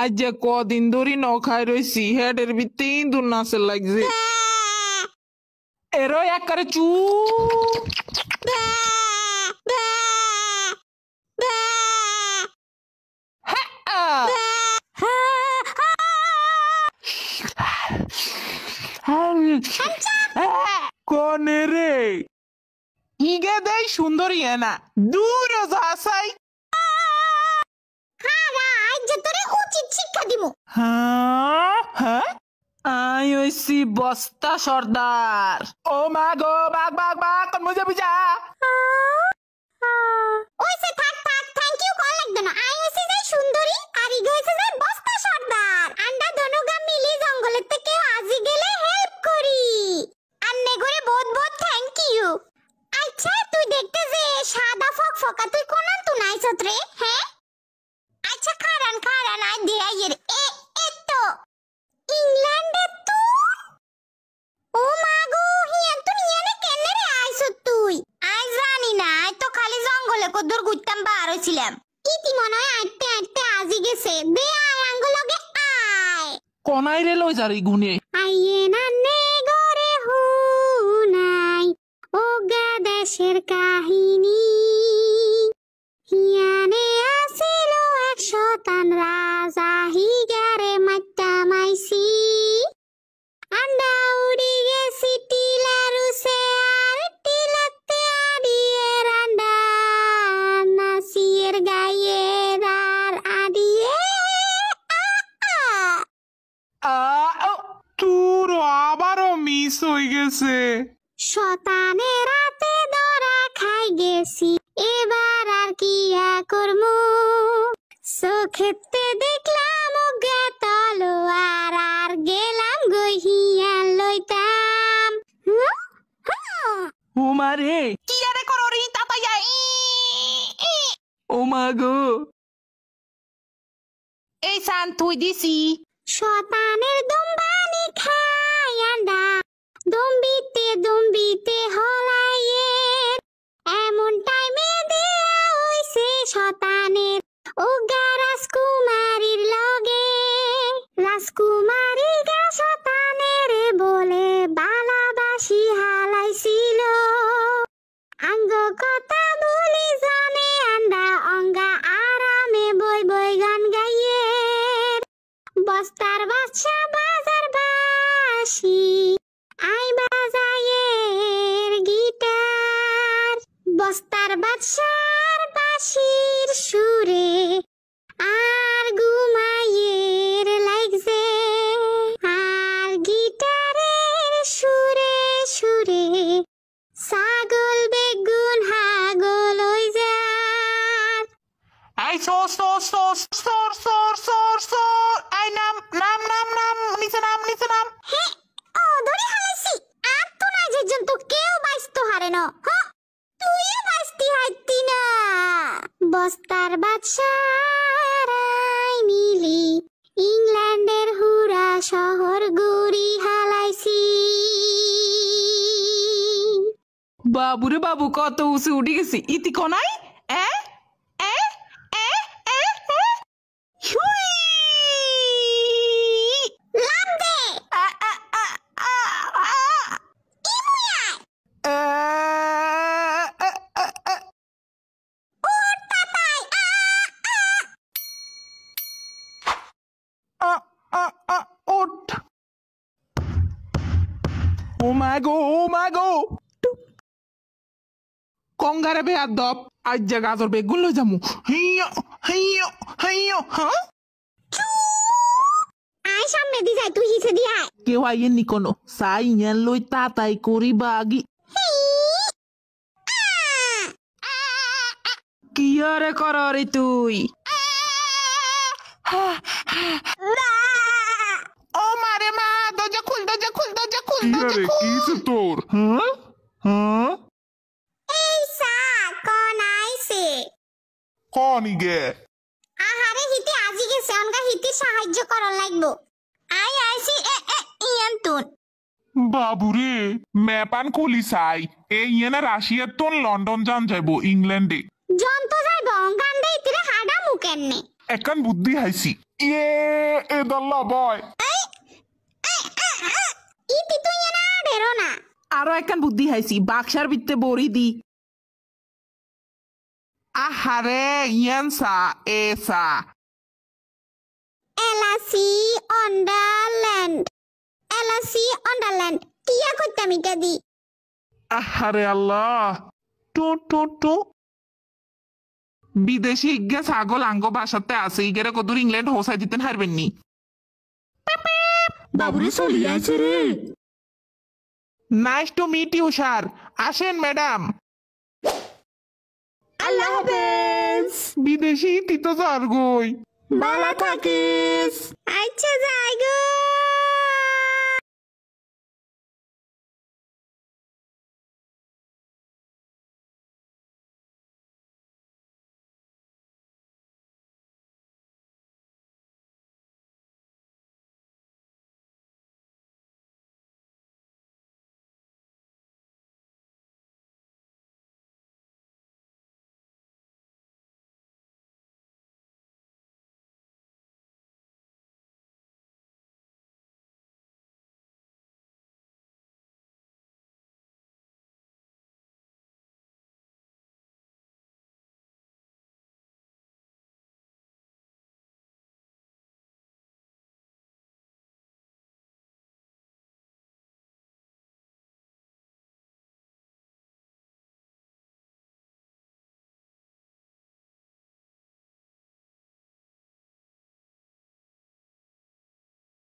আজ যে কদিন ধরি ন খাই রয়েছি হেডের ভিতরে ইন্দুর নাচের লাগছে এর এক করে চু কনে রে ইগে দেয় সুন্দরী না দূর আসাই দিমু হ্যাঁ? হ্যাঁ? আই হইছি বস্তা সর্দার ও মা গো বাগ বাগ বাগ কোন বুঝা হ্যাঁ, ওইছে থাক থাক থ্যাংক ইউ কল লাগবে না আই হইছি যে সুন্দরী আর ইগো যে বস্তা সর্দার আন্ডা দনগা মিলি জঙ্গলের থেকে বেয়াই আঙ্গুলকে আয় কনাই রে লই যারি গুনে আইয়ে না নে গরে নাই ও গা দেশের কাহিনী হিয়ানে আসিল এক শতান রাজা গেছে শতানে রাতে দরা খাই গেছি এবার আর কি করব সখেতে দেখলাম গে তলোয়ার আর গেলাম গহিয়া লইতাম কি আরে করো রি তাতাইয়া গো এই সান তুই দিছি শতানের দম রাজকুমারিকা সতানের বলে বালাবাসি হালাইছিল আঙ্গ কথা বলি জানে আন্দা অঙ্গা আরামে বই বই গান গাইয়ে বস্তার বাচ্চা সর সর সর সর সর সর সর আই নাম নাম নাম নাম নিচে নাম নিচে নাম ও ধরে হালাইছি আর তো না যেজন কেউ বাইস্তো হারে না হ বাইস্তি হাইতি না বস্তার বাদশারাই মিলি ইংল্যান্ডের হুরা শহর গুড়ি হালাইছি বাবুরে বাবু কত উঁচু উঠে গেছি ইতি কনাই হ্যাঁ ও মা দপ আজ যা গাজর বেগুন লই যামু দি যাই তুই হিসে হা আয় কেউ আইয়ে নি কোনো সাই ইয়ান লই কি করি তুই হ্যাঁ কিরা রে কি তোর হ্যাঁ হ্যাঁ এই সা কোন আইছে কোন গে আহারে হিতে আজি গেছে অনগা হিতে সাহায্য করন লাগবো আই আইছি এ এ ইয়ান তুন বাবুরে ম্যাপান খুলি সাই এ ইয়ানা রাশিয়ার তোর লন্ডন যান যাইবো ইংল্যান্ডে জন তো যাইবো অঙ্গান দেই তিরে হাডা মুকেন নে এখন বুদ্ধি হাইছি এ ইয়ে, এ দল্লা বয় ই আরো একখান বুদ্ধি হাইছি বাক্সার ভিত্তে বড়ি দি আহারে ইয়ানসা এসা এলাসি অন্ডারল্যান্ড এলাসি অন্ডারল্যান্ড টিয়া করতাম এটা দি আহারে আল্লাহ টু টু টু বিদেশি ইজ্ঞা ছাগল আঙ্গ বাসাতে আছে ইগেরে কদুর ইংল্যান্ড হোসাই দিতেন হারবেননি বাবুরে রে nice to meet you sir আসেন ম্যাডাম আল্লাহ হাফেজ বিদেশি তিতো জার্গই ভালো থাকিস আচ্ছা জায়গা